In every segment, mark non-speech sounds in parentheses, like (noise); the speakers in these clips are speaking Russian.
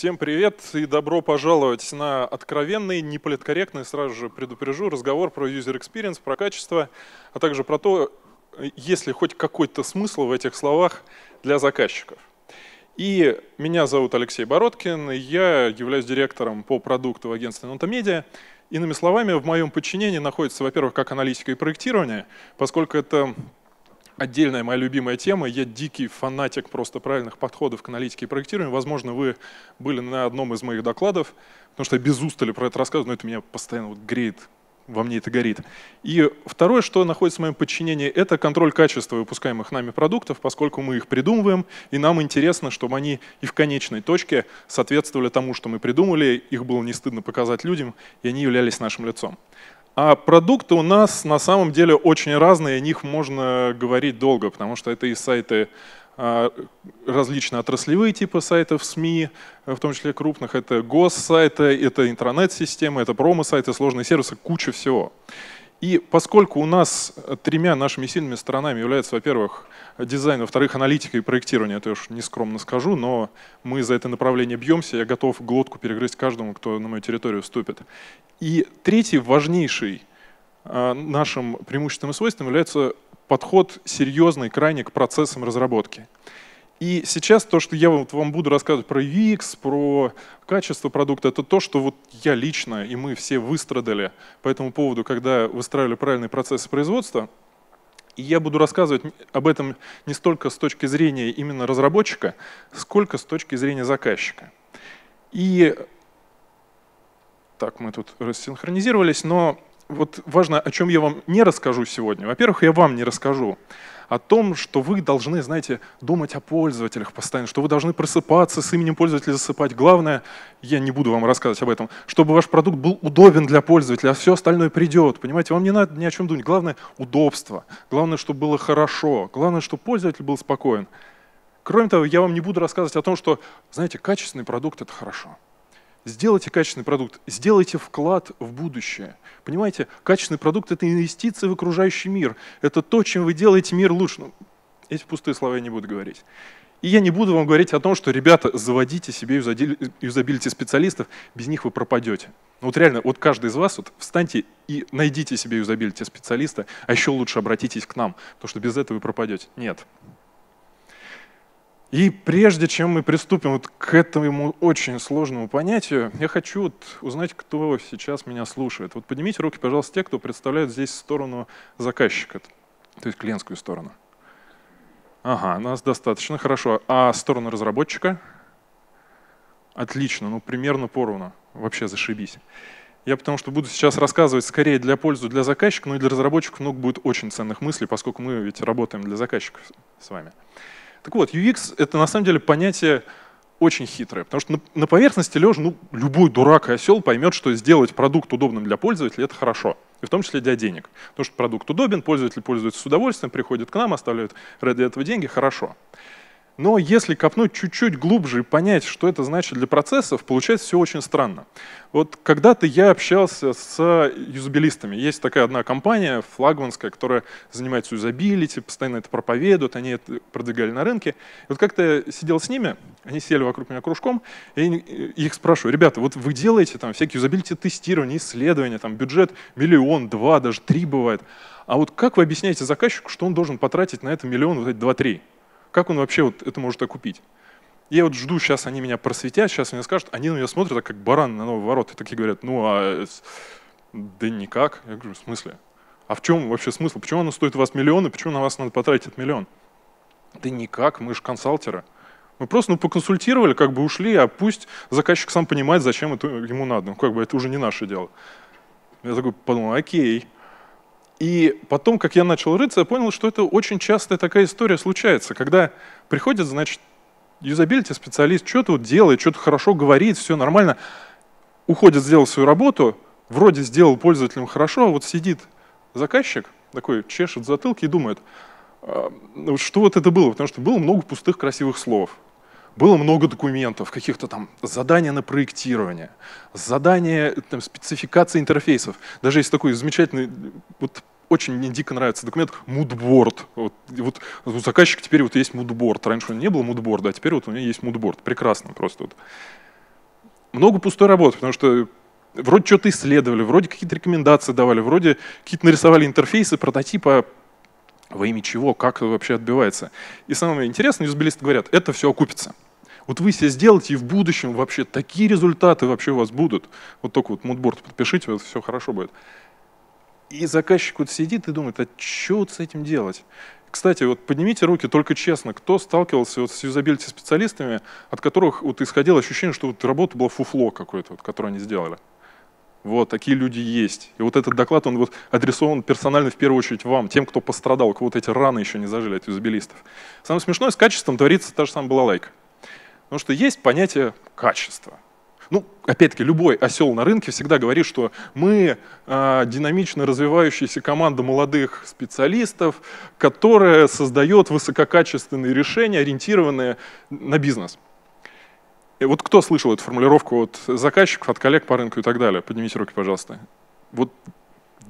Всем привет и добро пожаловать на откровенный, неполиткорректный, сразу же предупрежу, разговор про user experience, про качество, а также про то, есть ли хоть какой-то смысл в этих словах для заказчиков. И меня зовут Алексей Бородкин, и я являюсь директором по продукту в агентстве Нотамедиа. Иными словами, в моем подчинении находится, во-первых, как аналитика и проектирование, поскольку это отдельная моя любимая тема. Я дикий фанатик просто правильных подходов к аналитике и проектированию. Возможно, вы были на одном из моих докладов, потому что я без устали про это рассказываю, но это меня постоянно вот греет, во мне это горит. И второе, что находится в моем подчинении, это контроль качества выпускаемых нами продуктов, поскольку мы их придумываем, и нам интересно, чтобы они и в конечной точке соответствовали тому, что мы придумали, их было не стыдно показать людям, и они являлись нашим лицом. А продукты у нас на самом деле очень разные, о них можно говорить долго, потому что это и сайты а, различные отраслевые типы сайтов СМИ, в том числе крупных, это госсайты, это интернет-системы, это промо-сайты, сложные сервисы, куча всего. И поскольку у нас э, тремя нашими сильными сторонами является, во-первых, дизайн, во-вторых, аналитика и проектирование, это я уж нескромно скажу, но мы за это направление бьемся, я готов глотку перегрызть каждому, кто на мою территорию вступит. И третий важнейший э, нашим преимуществом и свойством является подход серьезный крайне к процессам разработки. И сейчас то, что я вам буду рассказывать про UX, про качество продукта, это то, что вот я лично и мы все выстрадали по этому поводу, когда выстраивали правильные процессы производства. И я буду рассказывать об этом не столько с точки зрения именно разработчика, сколько с точки зрения заказчика. И так, мы тут рассинхронизировались, но вот важно, о чем я вам не расскажу сегодня. Во-первых, я вам не расскажу о том, что вы должны, знаете, думать о пользователях постоянно, что вы должны просыпаться с именем пользователя, засыпать. Главное, я не буду вам рассказывать об этом, чтобы ваш продукт был удобен для пользователя, а все остальное придет. Понимаете, вам не надо ни о чем думать. Главное – удобство. Главное, чтобы было хорошо. Главное, чтобы пользователь был спокоен. Кроме того, я вам не буду рассказывать о том, что, знаете, качественный продукт – это хорошо. Сделайте качественный продукт, сделайте вклад в будущее. Понимаете, качественный продукт – это инвестиции в окружающий мир. Это то, чем вы делаете мир лучше. Ну, эти пустые слова я не буду говорить. И я не буду вам говорить о том, что, ребята, заводите себе юзабилити специалистов, без них вы пропадете. Ну вот реально, вот каждый из вас вот встаньте и найдите себе юзабилити специалиста, а еще лучше обратитесь к нам, потому что без этого вы пропадете. Нет. И прежде чем мы приступим вот к этому очень сложному понятию, я хочу вот узнать, кто сейчас меня слушает. Вот поднимите руки, пожалуйста, те, кто представляет здесь сторону заказчика, то есть клиентскую сторону. Ага, нас достаточно, хорошо. А сторону разработчика? Отлично, ну примерно поровну. Вообще зашибись. Я потому что буду сейчас рассказывать скорее для пользы для заказчика, но и для разработчиков много будет очень ценных мыслей, поскольку мы ведь работаем для заказчиков с вами. Так вот, UX — это на самом деле понятие очень хитрое, потому что на, на поверхности лежа, ну, любой дурак и осел поймет, что сделать продукт удобным для пользователя — это хорошо, и в том числе для денег. Потому что продукт удобен, пользователь пользуется с удовольствием, приходит к нам, оставляют ради этого деньги — хорошо. Хорошо. Но если копнуть чуть-чуть глубже и понять, что это значит для процессов, получается все очень странно. Вот когда-то я общался с юзабилистами. Есть такая одна компания, флагманская, которая занимается юзабилити, постоянно это проповедуют, они это продвигали на рынке. И вот как-то я сидел с ними, они сели вокруг меня кружком, и их спрашиваю, ребята, вот вы делаете там всякие юзабилити тестирования, исследования, там бюджет миллион, два, даже три бывает. А вот как вы объясняете заказчику, что он должен потратить на это миллион, вот эти два-три? Как он вообще вот это может окупить? Я вот жду, сейчас они меня просветят, сейчас они скажут, они на меня смотрят, а как баран на новые ворот. И такие говорят, ну а да никак. Я говорю, в смысле? А в чем вообще смысл? Почему оно стоит у вас миллионы? Почему на вас надо потратить этот миллион? Да никак, мы же консалтеры. Мы просто ну, поконсультировали, как бы ушли, а пусть заказчик сам понимает, зачем это ему надо. Ну, как бы это уже не наше дело. Я такой подумал, окей, и потом, как я начал рыться, я понял, что это очень частая такая история случается, когда приходит, значит, юзабилити специалист, что-то вот делает, что-то хорошо говорит, все нормально, уходит, сделал свою работу, вроде сделал пользователям хорошо, а вот сидит заказчик, такой чешет затылки и думает, «А, ну что вот это было, потому что было много пустых красивых слов. Было много документов, каких-то там задания на проектирование, задания там, спецификации интерфейсов. Даже есть такой замечательный, вот очень мне дико нравится документ мудборд. Вот, вот у заказчика теперь вот есть мудборд. Раньше у него не было мудборда, а теперь вот у него есть мудборд. Прекрасно просто. Вот. Много пустой работы, потому что вроде что-то исследовали, вроде какие-то рекомендации давали, вроде какие-то нарисовали интерфейсы, прототипа, во имя чего, как вообще отбивается. И самое интересное, юзабилисты говорят, это все окупится. Вот вы себе сделаете, и в будущем вообще такие результаты вообще у вас будут. Вот только вот мудборд подпишите, вот все хорошо будет. И заказчик вот сидит и думает, а что вот с этим делать? Кстати, вот поднимите руки только честно, кто сталкивался вот с юзабилити специалистами, от которых вот исходило ощущение, что вот работа была фуфло какое-то, вот, которое они сделали. Вот, такие люди есть. И вот этот доклад, он вот адресован персонально в первую очередь вам, тем, кто пострадал, у кого вот эти раны еще не зажили от юзабилистов. Самое смешное, с качеством творится та же самая балалайка. Потому что есть понятие качества. Ну, опять-таки, любой осел на рынке всегда говорит, что мы э, динамично развивающаяся команда молодых специалистов, которая создает высококачественные решения, ориентированные на бизнес. И вот кто слышал эту формулировку от заказчиков, от коллег по рынку и так далее? Поднимите руки, пожалуйста. Вот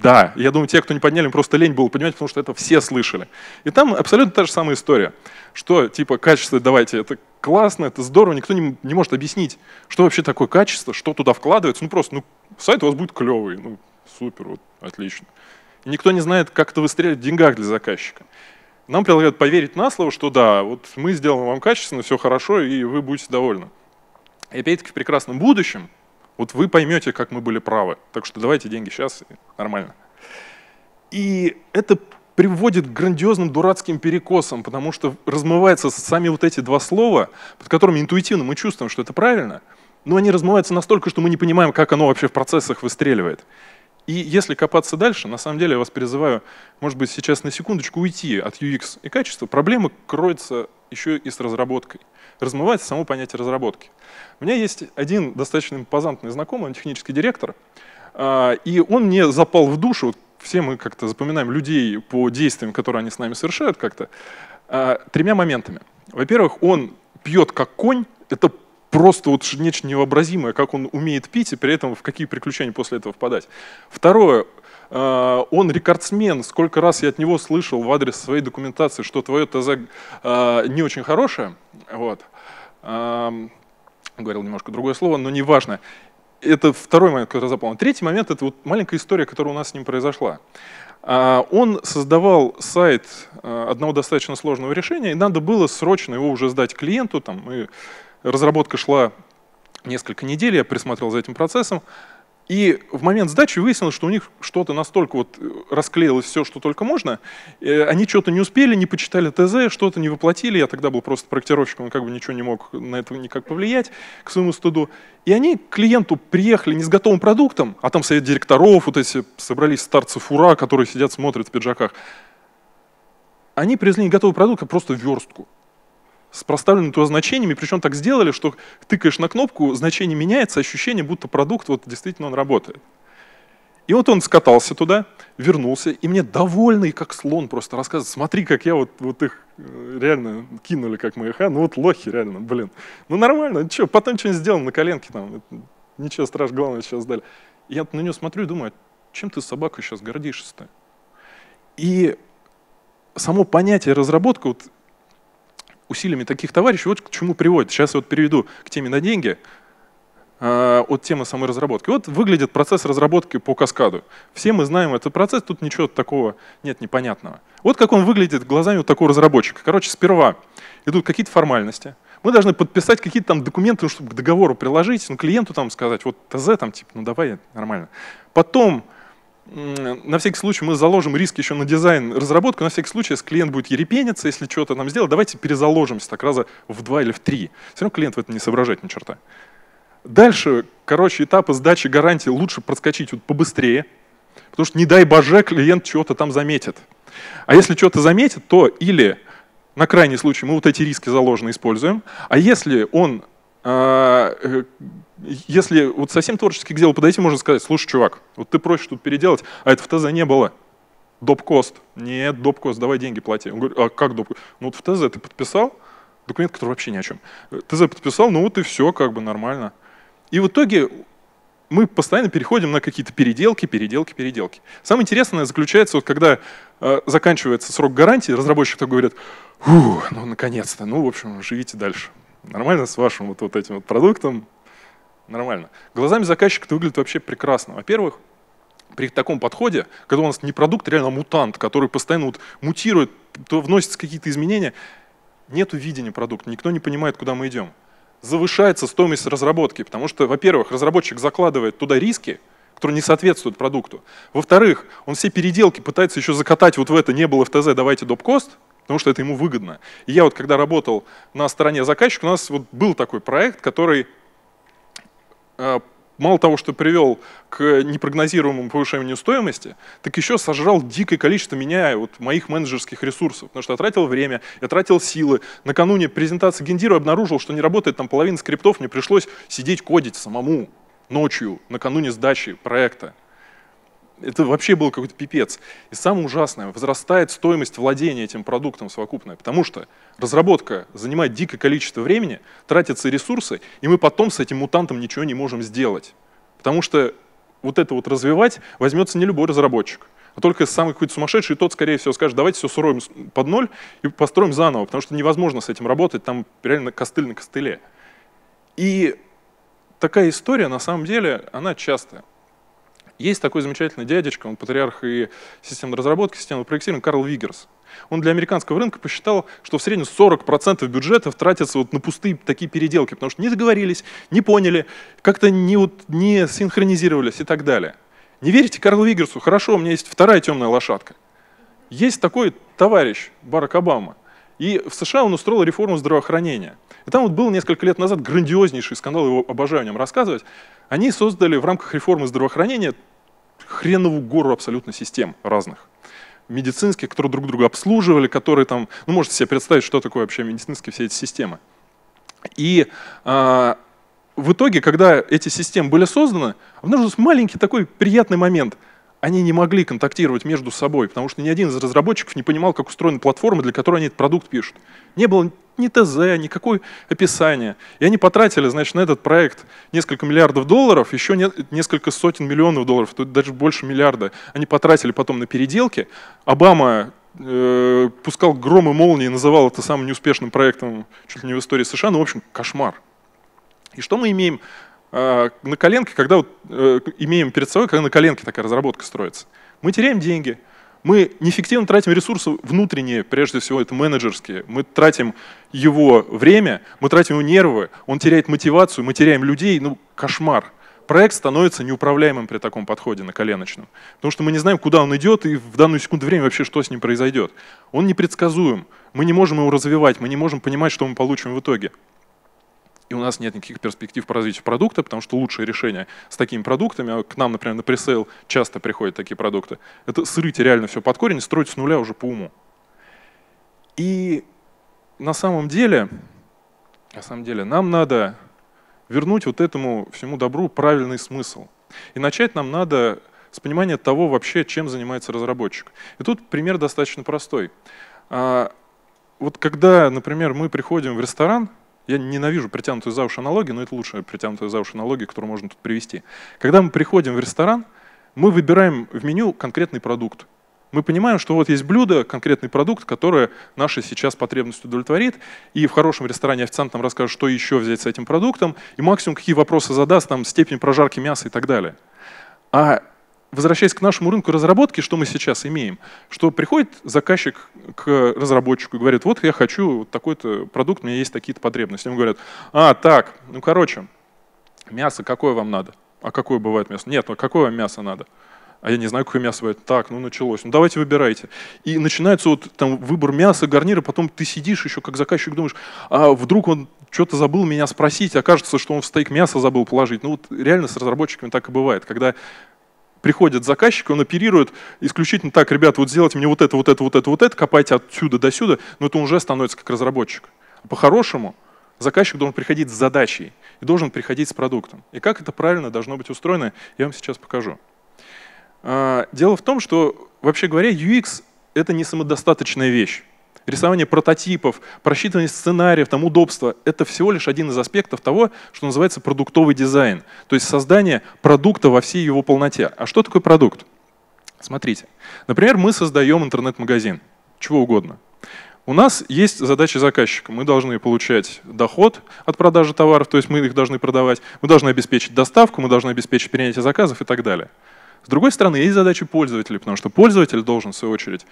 да, я думаю, те, кто не подняли, им просто лень было поднимать, потому что это все слышали. И там абсолютно та же самая история, что типа качество давайте, это классно, это здорово, никто не, не может объяснить, что вообще такое качество, что туда вкладывается. Ну просто, ну сайт у вас будет клевый, ну супер, вот, отлично. И никто не знает, как это выстрелить в деньгах для заказчика. Нам предлагают поверить на слово, что да, вот мы сделаем вам качественно, все хорошо, и вы будете довольны. И опять-таки в прекрасном будущем, вот вы поймете, как мы были правы. Так что давайте деньги сейчас, нормально. И это приводит к грандиозным дурацким перекосам, потому что размываются сами вот эти два слова, под которыми интуитивно мы чувствуем, что это правильно, но они размываются настолько, что мы не понимаем, как оно вообще в процессах выстреливает. И если копаться дальше, на самом деле я вас призываю, может быть, сейчас на секундочку уйти от UX и качества. Проблема кроется еще и с разработкой. Размывается само понятие разработки. У меня есть один достаточно импозантный знакомый, он технический директор, а, и он мне запал в душу, вот все мы как-то запоминаем людей по действиям, которые они с нами совершают как-то, а, тремя моментами. Во-первых, он пьет как конь, это просто вот нечто невообразимое, как он умеет пить и при этом в какие приключения после этого впадать. Второе, э, он рекордсмен, сколько раз я от него слышал в адрес своей документации, что твое ТЗ э, не очень хорошее, вот, говорил немножко другое слово, но неважно. Это второй момент, который я запомнил. Третий момент – это вот маленькая история, которая у нас с ним произошла. А, он создавал сайт э, одного достаточно сложного решения, и надо было срочно его уже сдать клиенту, там, и Разработка шла несколько недель, я присмотрел за этим процессом. И в момент сдачи выяснилось, что у них что-то настолько вот э, расклеилось все, что только можно. Э, они что-то не успели, не почитали ТЗ, что-то не воплотили. Я тогда был просто проектировщиком, как бы ничего не мог на это никак повлиять, к своему стыду. И они к клиенту приехали не с готовым продуктом, а там совет директоров, вот эти собрались старцы фура, которые сидят, смотрят в пиджаках. Они привезли не готовый продукт, а просто верстку с проставленными туда значениями, причем так сделали, что тыкаешь на кнопку, значение меняется, ощущение, будто продукт вот действительно он работает. И вот он скатался туда, вернулся, и мне довольный, как слон, просто рассказывает, смотри, как я вот, вот их э, реально кинули, как мы их, а, ну вот лохи реально, блин. Ну нормально, ну что, потом что-нибудь сделал на коленке там, ничего страшного, главное, сейчас дали. Я на нее смотрю и думаю, «А чем ты собакой сейчас гордишься-то? И само понятие разработка, вот усилиями таких товарищей вот к чему приводит. Сейчас я вот переведу к теме на деньги э, от темы самой разработки. Вот выглядит процесс разработки по каскаду. Все мы знаем этот процесс, тут ничего такого нет непонятного. Вот как он выглядит глазами вот такого разработчика. Короче, сперва идут какие-то формальности. Мы должны подписать какие-то там документы, ну, чтобы к договору приложить, ну, клиенту там сказать, вот ТЗ там, типа, ну давай, нормально. Потом на всякий случай мы заложим риск еще на дизайн разработку, на всякий случай, если клиент будет ерепениться, если что-то нам сделать, давайте перезаложимся так раза в два или в три. Все равно клиент в это не соображает ни черта. Дальше, короче, этапы сдачи гарантии лучше проскочить вот побыстрее, потому что не дай боже клиент что-то там заметит. А если что-то заметит, то или на крайний случай мы вот эти риски заложены используем, а если он а, э, если вот совсем творчески к делу подойти, можно сказать, слушай, чувак, вот ты просишь тут переделать, а это в ТЗ не было. Доп-кост. Нет, доп-кост, давай деньги плати. Он говорит, а как доп -кост? Ну вот в ТЗ ты подписал, документ, который вообще ни о чем. ТЗ подписал, ну вот и все, как бы нормально. И в итоге мы постоянно переходим на какие-то переделки, переделки, переделки. Самое интересное заключается, вот когда э, заканчивается срок гарантии, разработчик так говорит, ну наконец-то, ну в общем, живите дальше. Нормально с вашим вот, вот этим вот продуктом, нормально. Глазами заказчика это выглядит вообще прекрасно. Во-первых, при таком подходе, когда у нас не продукт, а реально мутант, который постоянно вот мутирует, то вносятся какие-то изменения, нет видения продукта, никто не понимает, куда мы идем. Завышается стоимость разработки, потому что, во-первых, разработчик закладывает туда риски, которые не соответствуют продукту. Во-вторых, он все переделки пытается еще закатать вот в это «не было в ТЗ, давайте доп-кост», потому что это ему выгодно. И я вот когда работал на стороне заказчика, у нас вот был такой проект, который а, мало того, что привел к непрогнозируемому повышению стоимости, так еще сожрал дикое количество меня, вот, моих менеджерских ресурсов, потому что я тратил время, я тратил силы. Накануне презентации Гендиру обнаружил, что не работает там половина скриптов, мне пришлось сидеть кодить самому ночью, накануне сдачи проекта это вообще был какой-то пипец. И самое ужасное, возрастает стоимость владения этим продуктом совокупная, потому что разработка занимает дикое количество времени, тратятся ресурсы, и мы потом с этим мутантом ничего не можем сделать. Потому что вот это вот развивать возьмется не любой разработчик, а только самый какой-то сумасшедший, и тот, скорее всего, скажет, давайте все строим под ноль и построим заново, потому что невозможно с этим работать, там реально костыль на костыле. И такая история, на самом деле, она частая. Есть такой замечательный дядечка, он патриарх и системной разработки, системного проектирования, Карл Вигерс. Он для американского рынка посчитал, что в среднем 40% бюджетов тратятся вот на пустые такие переделки, потому что не договорились, не поняли, как-то не, вот, не синхронизировались и так далее. Не верите Карлу Вигерсу? Хорошо, у меня есть вторая темная лошадка. Есть такой товарищ Барак Обама, и в США он устроил реформу здравоохранения. И там вот был несколько лет назад грандиознейший скандал, его обожаю о нем рассказывать, они создали в рамках реформы здравоохранения хренову гору абсолютно систем разных медицинских, которые друг друга обслуживали, которые там, ну, можете себе представить, что такое вообще медицинские все эти системы. И э, в итоге, когда эти системы были созданы, обнаружился маленький такой приятный момент. Они не могли контактировать между собой, потому что ни один из разработчиков не понимал, как устроена платформа, для которой они этот продукт пишут. Не было ни ТЗ, никакое описание. И они потратили, значит, на этот проект несколько миллиардов долларов, еще не, несколько сотен миллионов долларов, тут даже больше миллиарда. Они потратили потом на переделки. Обама э, пускал гром и молнии, называл это самым неуспешным проектом чуть ли не в истории США, ну, в общем, кошмар. И что мы имеем э, на коленке, когда вот, э, имеем перед собой, когда на коленке такая разработка строится? Мы теряем деньги – мы неэффективно тратим ресурсы внутренние, прежде всего это менеджерские. Мы тратим его время, мы тратим его нервы, он теряет мотивацию, мы теряем людей, ну кошмар. Проект становится неуправляемым при таком подходе на коленочном. Потому что мы не знаем, куда он идет и в данную секунду времени вообще что с ним произойдет. Он непредсказуем, мы не можем его развивать, мы не можем понимать, что мы получим в итоге и у нас нет никаких перспектив по развитию продукта, потому что лучшее решение с такими продуктами, а к нам, например, на пресейл часто приходят такие продукты, это срыть реально все под корень строить с нуля уже по уму. И на самом деле, на самом деле, нам надо вернуть вот этому всему добру правильный смысл. И начать нам надо с понимания того вообще, чем занимается разработчик. И тут пример достаточно простой. А, вот когда, например, мы приходим в ресторан, я ненавижу притянутую за уши аналогию, но это лучшая притянутая за уши аналогия, которую можно тут привести. Когда мы приходим в ресторан, мы выбираем в меню конкретный продукт. Мы понимаем, что вот есть блюдо, конкретный продукт, который наши сейчас потребность удовлетворит, и в хорошем ресторане официант нам расскажет, что еще взять с этим продуктом, и максимум какие вопросы задаст, там, степень прожарки мяса и так далее. А возвращаясь к нашему рынку разработки, что мы сейчас имеем, что приходит заказчик к разработчику и говорит, вот я хочу вот такой-то продукт, у меня есть такие-то потребности. Ему говорят, а, так, ну короче, мясо какое вам надо? А какое бывает мясо? Нет, ну какое вам мясо надо? а я не знаю, какое мясо бывает. Так, ну началось. Ну давайте выбирайте. И начинается вот там выбор мяса, гарнира, потом ты сидишь еще как заказчик, думаешь, а вдруг он что-то забыл меня спросить, окажется, что он в стейк мясо забыл положить. Ну вот реально с разработчиками так и бывает, когда приходит заказчик, он оперирует исключительно так, ребят, вот сделайте мне вот это, вот это, вот это, вот это, копайте отсюда до сюда, но это уже становится как разработчик. А по-хорошему, заказчик должен приходить с задачей и должен приходить с продуктом. И как это правильно должно быть устроено, я вам сейчас покажу. А, дело в том, что, вообще говоря, UX — это не самодостаточная вещь. Рисование прототипов, просчитывание сценариев, там удобство – это всего лишь один из аспектов того, что называется продуктовый дизайн. То есть создание продукта во всей его полноте. А что такое продукт? Смотрите. Например, мы создаем интернет-магазин. Чего угодно. У нас есть задача заказчика. Мы должны получать доход от продажи товаров, то есть мы их должны продавать, мы должны обеспечить доставку, мы должны обеспечить принятие заказов и так далее. С другой стороны, есть задача пользователя, потому что пользователь должен, в свою очередь,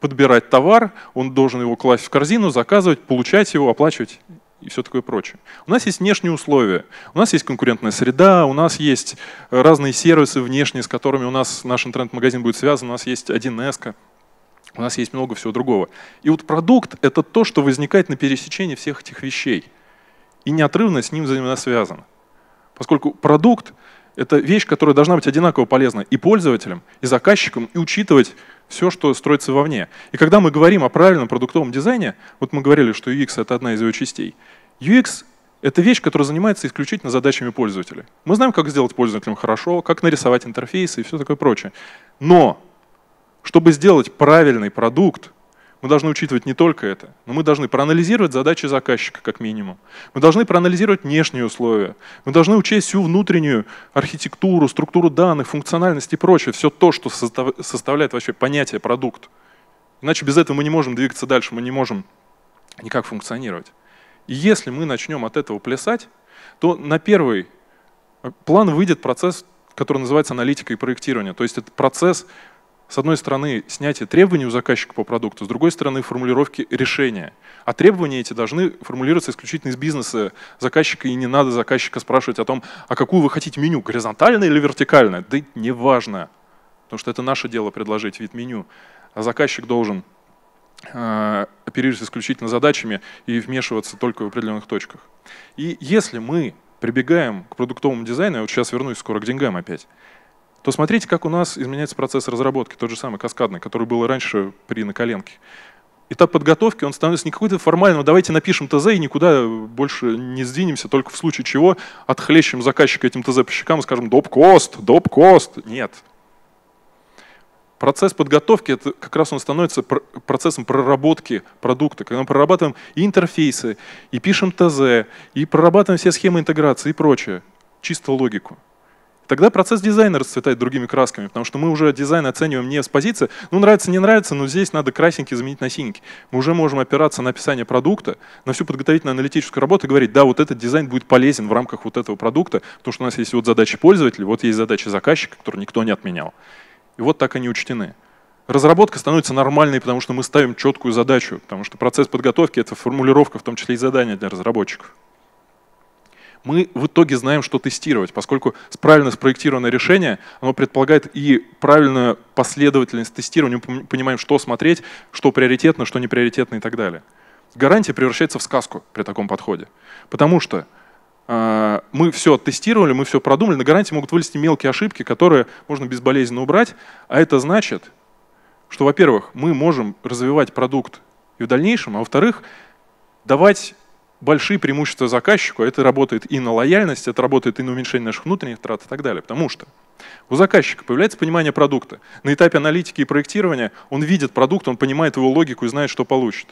подбирать товар, он должен его класть в корзину, заказывать, получать его, оплачивать и все такое прочее. У нас есть внешние условия, у нас есть конкурентная среда, у нас есть разные сервисы внешние, с которыми у нас наш интернет-магазин будет связан, у нас есть 1С, у нас есть много всего другого. И вот продукт – это то, что возникает на пересечении всех этих вещей и неотрывно с ним взаимосвязано. Поскольку продукт – это вещь, которая должна быть одинаково полезна и пользователям, и заказчикам, и учитывать все, что строится вовне. И когда мы говорим о правильном продуктовом дизайне, вот мы говорили, что UX — это одна из его частей. UX — это вещь, которая занимается исключительно задачами пользователя. Мы знаем, как сделать пользователям хорошо, как нарисовать интерфейсы и все такое прочее. Но чтобы сделать правильный продукт, мы должны учитывать не только это, но мы должны проанализировать задачи заказчика как минимум. Мы должны проанализировать внешние условия. Мы должны учесть всю внутреннюю архитектуру, структуру данных, функциональность и прочее. Все то, что составляет вообще понятие продукт. Иначе без этого мы не можем двигаться дальше, мы не можем никак функционировать. И если мы начнем от этого плясать, то на первый э, план выйдет процесс, который называется аналитика и проектирование. То есть это процесс с одной стороны, снятие требований у заказчика по продукту, с другой стороны, формулировки решения. А требования эти должны формулироваться исключительно из бизнеса заказчика, и не надо заказчика спрашивать о том, а какую вы хотите меню, горизонтальное или вертикальное? Да не важно, потому что это наше дело предложить вид меню. А заказчик должен э, оперировать исключительно задачами и вмешиваться только в определенных точках. И если мы прибегаем к продуктовому дизайну, я вот сейчас вернусь скоро к деньгам опять, то смотрите, как у нас изменяется процесс разработки, тот же самый каскадный, который был раньше при наколенке. Этап подготовки, он становится не какой-то формальным, давайте напишем ТЗ и никуда больше не сдвинемся, только в случае чего отхлещем заказчика этим ТЗ по щекам и скажем «доп-кост, доп-кост». Нет, Процесс подготовки это как раз он становится процессом проработки продукта, когда мы прорабатываем и интерфейсы, и пишем ТЗ, и прорабатываем все схемы интеграции и прочее. Чисто логику. Тогда процесс дизайна расцветает другими красками, потому что мы уже дизайн оцениваем не с позиции, ну нравится, не нравится, но здесь надо красненький заменить на синенький. Мы уже можем опираться на описание продукта, на всю подготовительную аналитическую работу и говорить, да, вот этот дизайн будет полезен в рамках вот этого продукта, потому что у нас есть вот задачи пользователя, вот есть задачи заказчика, которые никто не отменял. И вот так они учтены. Разработка становится нормальной, потому что мы ставим четкую задачу, потому что процесс подготовки — это формулировка, в том числе и задания для разработчиков мы в итоге знаем, что тестировать, поскольку правильно спроектированное решение, оно предполагает и правильную последовательность тестирования, мы понимаем, что смотреть, что приоритетно, что неприоритетно и так далее. Гарантия превращается в сказку при таком подходе, потому что э, мы все тестировали, мы все продумали, на гарантии могут вылезти мелкие ошибки, которые можно безболезненно убрать, а это значит, что, во-первых, мы можем развивать продукт и в дальнейшем, а во-вторых, давать большие преимущества заказчику. А это работает и на лояльность, это работает и на уменьшение наших внутренних трат и так далее. Потому что у заказчика появляется понимание продукта. На этапе аналитики и проектирования он видит продукт, он понимает его логику и знает, что получит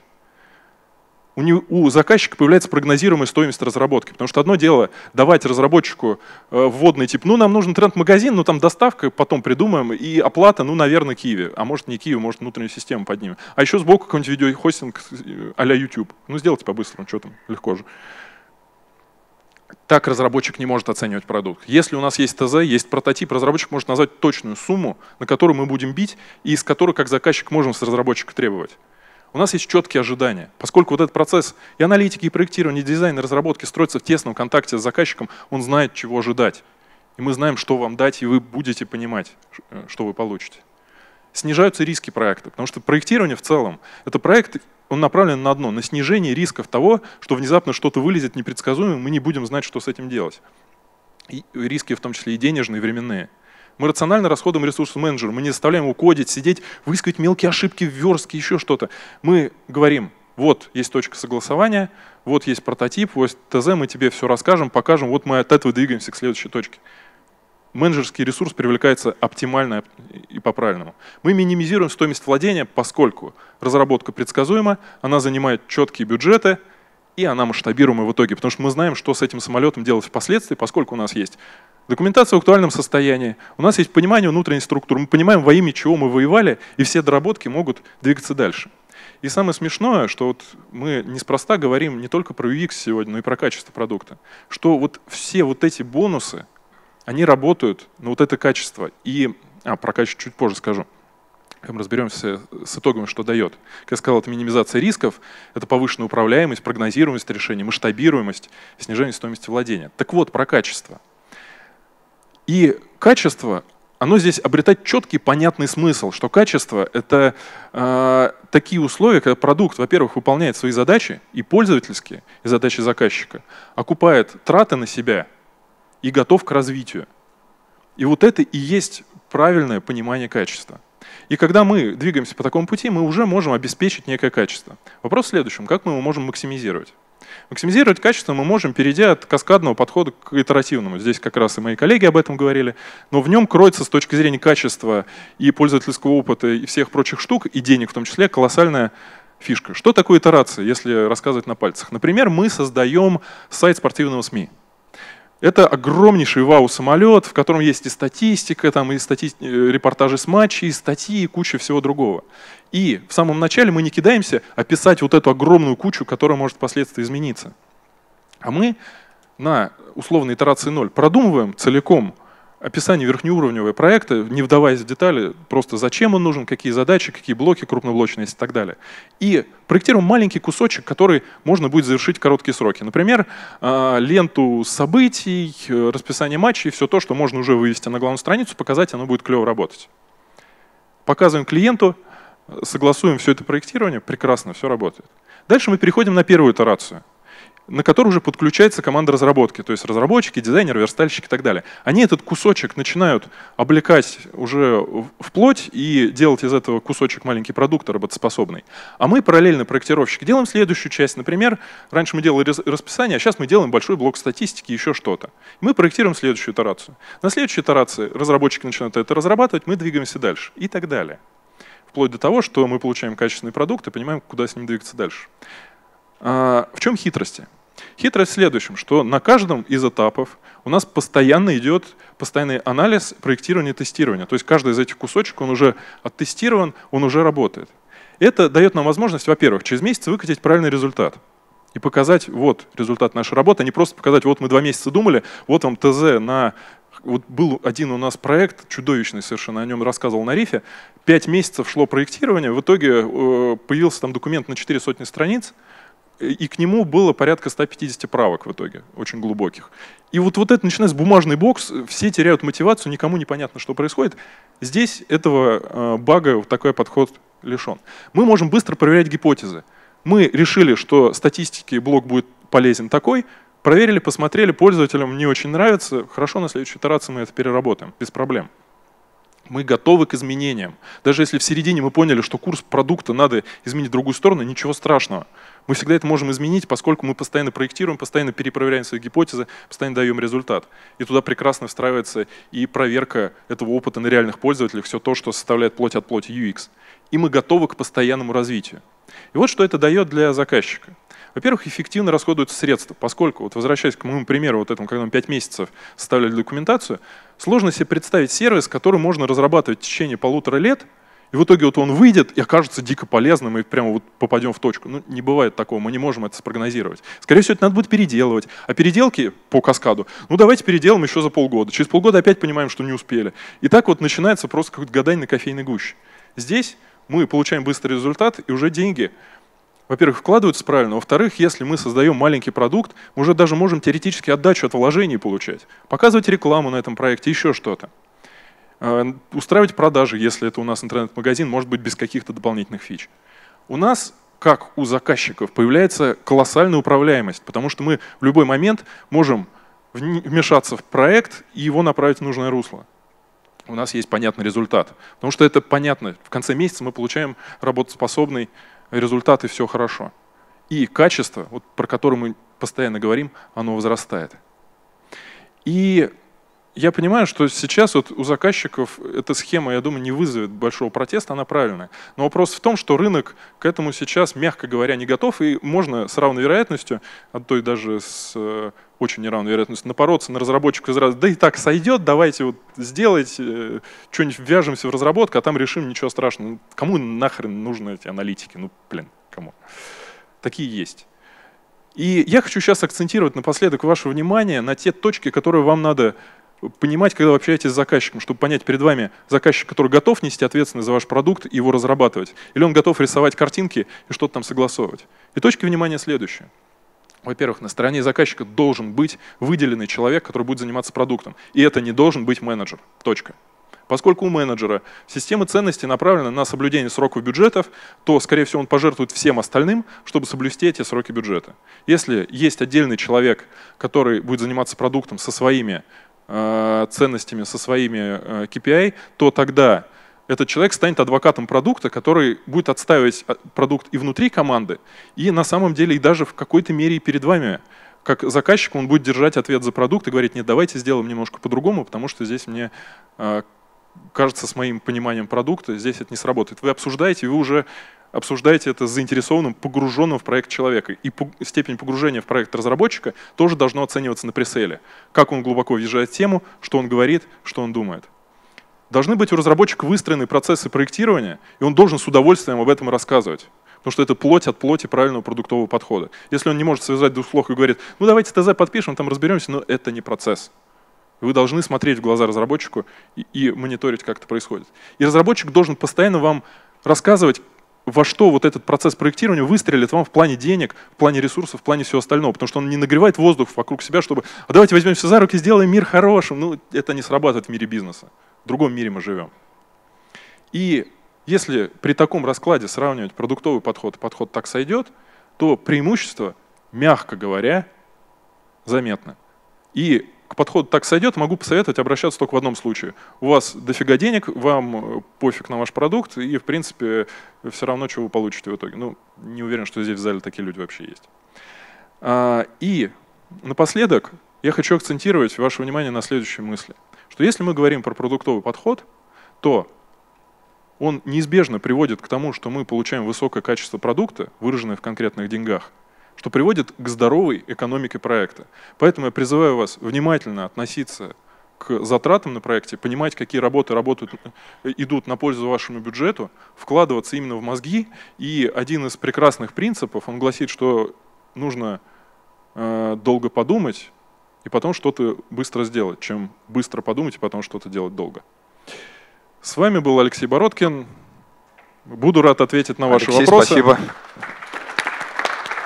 у, не, у заказчика появляется прогнозируемая стоимость разработки. Потому что одно дело давать разработчику э, вводный тип, ну нам нужен тренд-магазин, ну там доставка, потом придумаем, и оплата, ну, наверное, Киеве. А может не Киеве, может внутреннюю систему поднимем. А еще сбоку какой-нибудь видеохостинг а YouTube. Ну сделайте по-быстрому, что там, легко же. Так разработчик не может оценивать продукт. Если у нас есть ТЗ, есть прототип, разработчик может назвать точную сумму, на которую мы будем бить, и из которой как заказчик можем с разработчика требовать у нас есть четкие ожидания. Поскольку вот этот процесс и аналитики, и проектирования, и дизайна, и разработки строится в тесном контакте с заказчиком, он знает, чего ожидать. И мы знаем, что вам дать, и вы будете понимать, э, что вы получите. Снижаются риски проекта, потому что проектирование в целом, это проект, он направлен на одно, на снижение рисков того, что внезапно что-то вылезет непредсказуемо, мы не будем знать, что с этим делать. И риски в том числе и денежные, и временные. Мы рационально расходуем ресурс менеджера, мы не заставляем его кодить, сидеть, выискивать мелкие ошибки в еще что-то. Мы говорим, вот есть точка согласования, вот есть прототип, вот ТЗ, мы тебе все расскажем, покажем, вот мы от этого двигаемся к следующей точке. Менеджерский ресурс привлекается оптимально и по-правильному. Мы минимизируем стоимость владения, поскольку разработка предсказуема, она занимает четкие бюджеты, и она масштабируема в итоге, потому что мы знаем, что с этим самолетом делать впоследствии, поскольку у нас есть Документация в актуальном состоянии. У нас есть понимание внутренней структуры. Мы понимаем, во имя чего мы воевали, и все доработки могут двигаться дальше. И самое смешное, что вот мы неспроста говорим не только про UX сегодня, но и про качество продукта. Что вот все вот эти бонусы, они работают на вот это качество. И, а, про качество чуть позже скажу. Мы разберемся с итогами, что дает. Как я сказал, это минимизация рисков, это повышенная управляемость, прогнозируемость решений, масштабируемость, снижение стоимости владения. Так вот, про качество – и качество, оно здесь обретает четкий, понятный смысл, что качество — это э, такие условия, когда продукт, во-первых, выполняет свои задачи, и пользовательские, и задачи заказчика, окупает траты на себя и готов к развитию. И вот это и есть правильное понимание качества. И когда мы двигаемся по такому пути, мы уже можем обеспечить некое качество. Вопрос в следующем, как мы его можем максимизировать? Максимизировать качество мы можем, перейдя от каскадного подхода к итеративному. Здесь как раз и мои коллеги об этом говорили. Но в нем кроется с точки зрения качества и пользовательского опыта и всех прочих штук, и денег в том числе, колоссальная фишка. Что такое итерация, если рассказывать на пальцах? Например, мы создаем сайт спортивного СМИ. Это огромнейший вау-самолет, в котором есть и статистика, там, и стати... Э, репортажи с матчей, и статьи, и куча всего другого. И в самом начале мы не кидаемся описать вот эту огромную кучу, которая может впоследствии измениться. А мы на условной итерации 0 продумываем целиком описание верхнеуровневого проекта, не вдаваясь в детали, просто зачем он нужен, какие задачи, какие блоки, крупноблочность и так далее. И проектируем маленький кусочек, который можно будет завершить в короткие сроки. Например, а, ленту событий, э, расписание матчей, все то, что можно уже вывести на главную страницу, показать, оно будет клево работать. Показываем клиенту, э, согласуем все это проектирование, прекрасно, все работает. Дальше мы переходим на первую итерацию – на который уже подключается команда разработки, то есть разработчики, дизайнеры, верстальщики и так далее. Они этот кусочек начинают облекать уже вплоть и делать из этого кусочек маленький продукт работоспособный. А мы параллельно, проектировщики, делаем следующую часть. Например, раньше мы делали расписание, а сейчас мы делаем большой блок статистики и еще что-то. Мы проектируем следующую итерацию. На следующей итерации разработчики начинают это разрабатывать, мы двигаемся дальше и так далее. Вплоть до того, что мы получаем качественный продукт и понимаем, куда с ним двигаться дальше. А в чем хитрости? Хитрость в следующем, что на каждом из этапов у нас постоянно идет постоянный анализ, проектирование, тестирование. То есть каждый из этих кусочек, он уже оттестирован, он уже работает. Это дает нам возможность, во-первых, через месяц выкатить правильный результат и показать, вот результат нашей работы, а не просто показать, вот мы два месяца думали, вот вам ТЗ на вот был один у нас проект, чудовищный совершенно, о нем рассказывал на рифе. Пять месяцев шло проектирование, в итоге э, появился там документ на четыре сотни страниц, и к нему было порядка 150 правок в итоге, очень глубоких. И вот, вот это, начиная с бумажный бокс, э, все теряют мотивацию, никому непонятно, что происходит. Здесь этого э, бага, вот такой подход лишен. Мы можем быстро проверять гипотезы. Мы решили, что статистики блок будет полезен такой, проверили, посмотрели, пользователям не очень нравится, хорошо, на следующей итерации мы это переработаем, без проблем мы готовы к изменениям. Даже если в середине мы поняли, что курс продукта надо изменить в другую сторону, ничего страшного. Мы всегда это можем изменить, поскольку мы постоянно проектируем, постоянно перепроверяем свои гипотезы, постоянно даем результат. И туда прекрасно встраивается и проверка этого опыта на реальных пользователях, все то, что составляет плоть от плоти UX. И мы готовы к постоянному развитию. И вот что это дает для заказчика. Во-первых, эффективно расходуются средства, поскольку, вот возвращаясь к моему примеру, вот этому, когда мы 5 месяцев составляли документацию, Сложно себе представить сервис, который можно разрабатывать в течение полутора лет, и в итоге вот он выйдет и окажется дико полезным, и прямо вот попадем в точку. Ну, не бывает такого, мы не можем это спрогнозировать. Скорее всего, это надо будет переделывать. А переделки по каскаду, ну давайте переделаем еще за полгода. Через полгода опять понимаем, что не успели. И так вот начинается просто какое-то гадание на кофейной гуще. Здесь мы получаем быстрый результат и уже деньги – во-первых, вкладываются правильно, во-вторых, если мы создаем маленький продукт, мы уже даже можем теоретически отдачу от вложений получать, показывать рекламу на этом проекте, еще что-то. А, устраивать продажи, если это у нас интернет-магазин, может быть, без каких-то дополнительных фич. У нас как у заказчиков, появляется колоссальная управляемость, потому что мы в любой момент можем вмешаться в проект и его направить в нужное русло. У нас есть понятный результат, потому что это понятно. В конце месяца мы получаем работоспособный результаты все хорошо. И качество, вот, про которое мы постоянно говорим, оно возрастает. И я понимаю, что сейчас вот у заказчиков эта схема, я думаю, не вызовет большого протеста, она правильная. Но вопрос в том, что рынок к этому сейчас, мягко говоря, не готов, и можно с равной вероятностью, а то и даже с э, очень неравная вероятность напороться на разработчиков из раз, да и так сойдет, давайте вот сделать, э, что-нибудь ввяжемся в разработку, а там решим, ничего страшного. Ну, кому нахрен нужны эти аналитики? Ну, блин, кому? Такие есть. И я хочу сейчас акцентировать напоследок ваше внимание на те точки, которые вам надо понимать, когда вы общаетесь с заказчиком, чтобы понять перед вами заказчик, который готов нести ответственность за ваш продукт и его разрабатывать, или он готов рисовать картинки и что-то там согласовывать. И точки внимания следующие – во-первых, на стороне заказчика должен быть выделенный человек, который будет заниматься продуктом. И это не должен быть менеджер. Точка. Поскольку у менеджера система ценностей направлена на соблюдение сроков бюджетов, то, скорее всего, он пожертвует всем остальным, чтобы соблюсти эти сроки бюджета. Если есть отдельный человек, который будет заниматься продуктом со своими э, ценностями, со своими э, KPI, то тогда этот человек станет адвокатом продукта, который будет отстаивать э, продукт и внутри команды, и на самом деле и даже в какой-то мере и перед вами. Как заказчик он будет держать ответ за продукт и говорить, нет, давайте сделаем немножко по-другому, потому что здесь мне э, кажется, с моим пониманием продукта здесь это не сработает. Вы обсуждаете, вы уже обсуждаете это с заинтересованным, погруженным в проект человека. И степень погружения в проект разработчика тоже должно оцениваться на преселе. Как он глубоко въезжает в тему, что он говорит, что он думает должны быть у разработчика выстроены процессы проектирования, и он должен с удовольствием об этом рассказывать. Потому что это плоть от плоти правильного продуктового подхода. Если он не может связать двух слов и говорит, ну давайте ТЗ подпишем, там разберемся, но это не процесс. Вы должны смотреть в глаза разработчику и, и мониторить, как это происходит. И разработчик должен постоянно вам рассказывать, во что вот этот процесс проектирования выстрелит вам в плане денег, в плане ресурсов, в плане всего остального, потому что он не нагревает воздух вокруг себя, чтобы а давайте возьмемся за руки, сделаем мир хорошим. Ну, это не срабатывает в мире бизнеса. В другом мире мы живем. И если при таком раскладе сравнивать продуктовый подход подход так сойдет, то преимущество, мягко говоря, заметно. И к подходу так сойдет, могу посоветовать обращаться только в одном случае. У вас дофига денег, вам э, пофиг на ваш продукт, и, в принципе, все равно, что вы получите в итоге. Ну, не уверен, что здесь в зале такие люди вообще есть. А, и напоследок я хочу акцентировать ваше внимание на следующей мысли – что если мы говорим про продуктовый подход, то он неизбежно приводит к тому, что мы получаем высокое качество продукта, выраженное в конкретных деньгах, что приводит к здоровой экономике проекта. Поэтому я призываю вас внимательно относиться к затратам на проекте, понимать, какие работы работают, э, идут на пользу вашему бюджету, вкладываться именно в мозги. И один из прекрасных принципов, он гласит, что нужно э, долго подумать, и потом что-то быстро сделать, чем быстро подумать и потом что-то делать долго. С вами был Алексей Бородкин. Буду рад ответить на ваши Алексей, вопросы. Спасибо.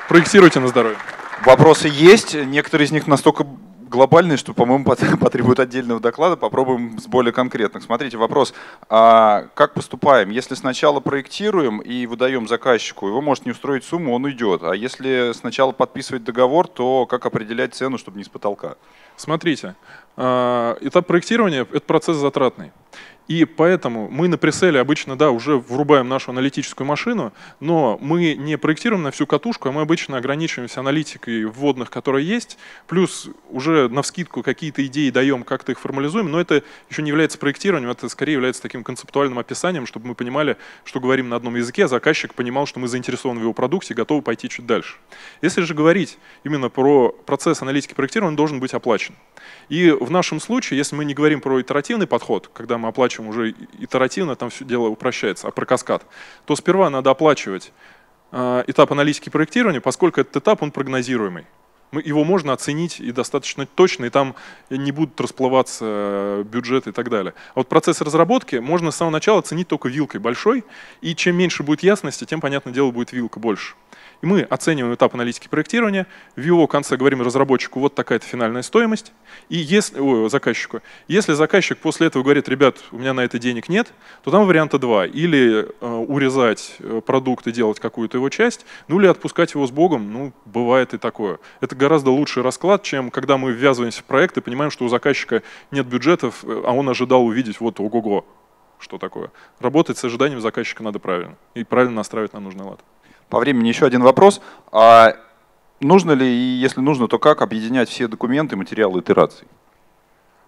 Проектируйте на здоровье. Вопросы есть, некоторые из них настолько глобальные, что, по-моему, (laughs) потребуют отдельного доклада. Попробуем с более конкретных. Смотрите, вопрос, а как поступаем? Если сначала проектируем и выдаем заказчику, его может не устроить сумму, он уйдет. А если сначала подписывать договор, то как определять цену, чтобы не с потолка? Смотрите, а, этап проектирования – это процесс затратный. И поэтому мы на преселе обычно, да, уже врубаем нашу аналитическую машину, но мы не проектируем на всю катушку, а мы обычно ограничиваемся аналитикой вводных, которые есть, плюс уже на вскидку какие-то идеи даем, как-то их формализуем, но это еще не является проектированием, это скорее является таким концептуальным описанием, чтобы мы понимали, что говорим на одном языке, а заказчик понимал, что мы заинтересованы в его продукте, и готовы пойти чуть дальше. Если же говорить именно про процесс аналитики проектирования, он должен быть оплачен. И в нашем случае, если мы не говорим про итеративный подход, когда мы оплачиваем уже итеративно, там все дело упрощается, а про каскад, то сперва надо оплачивать э, этап аналитики проектирования, поскольку этот этап, он прогнозируемый. Мы, его можно оценить и достаточно точно, и там не будут расплываться э, бюджеты и так далее. А вот процесс разработки можно с самого начала оценить только вилкой большой, и чем меньше будет ясности, тем, понятное дело, будет вилка больше. И мы оцениваем этап аналитики проектирования, в его конце говорим разработчику, вот такая-то финальная стоимость, и если, о, заказчику. Если заказчик после этого говорит, ребят, у меня на это денег нет, то там варианта два. Или э, урезать э, продукт и делать какую-то его часть, ну или отпускать его с Богом, ну бывает и такое. Это гораздо лучший расклад, чем когда мы ввязываемся в проект и понимаем, что у заказчика нет бюджетов, э, а он ожидал увидеть вот ого-го, что такое. Работать с ожиданием заказчика надо правильно и правильно настраивать на нужный лад по времени еще один вопрос. А нужно ли, и если нужно, то как объединять все документы, материалы итераций?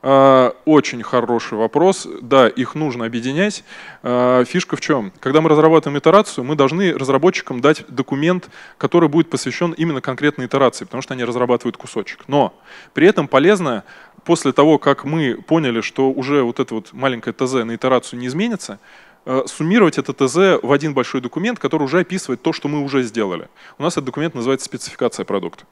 А, очень хороший вопрос. Да, их нужно объединять. А, фишка в чем? Когда мы разрабатываем итерацию, мы должны разработчикам дать документ, который будет посвящен именно конкретной итерации, потому что они разрабатывают кусочек. Но при этом полезно после того, как мы поняли, что уже вот это вот маленькое ТЗ на итерацию не изменится, Э, суммировать это ТЗ в один большой документ, который уже описывает то, что мы уже сделали. У нас этот документ называется спецификация продукта.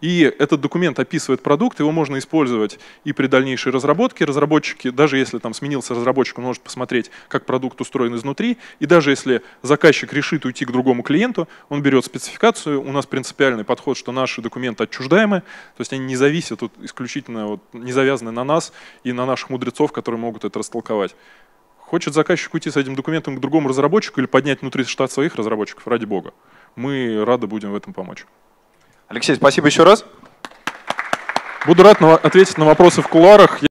И этот документ описывает продукт, его можно использовать и при дальнейшей разработке. Разработчики, даже если там сменился разработчик, он может посмотреть, как продукт устроен изнутри. И даже если заказчик решит уйти к другому клиенту, он берет спецификацию. У нас принципиальный подход, что наши документы отчуждаемы, то есть они не зависят, вот, исключительно вот, не завязаны на нас и на наших мудрецов, которые могут это растолковать. Хочет заказчик уйти с этим документом к другому разработчику или поднять внутри штат своих разработчиков, ради бога. Мы рады будем в этом помочь. Алексей, спасибо еще раз. Буду рад ответить на вопросы в куларах.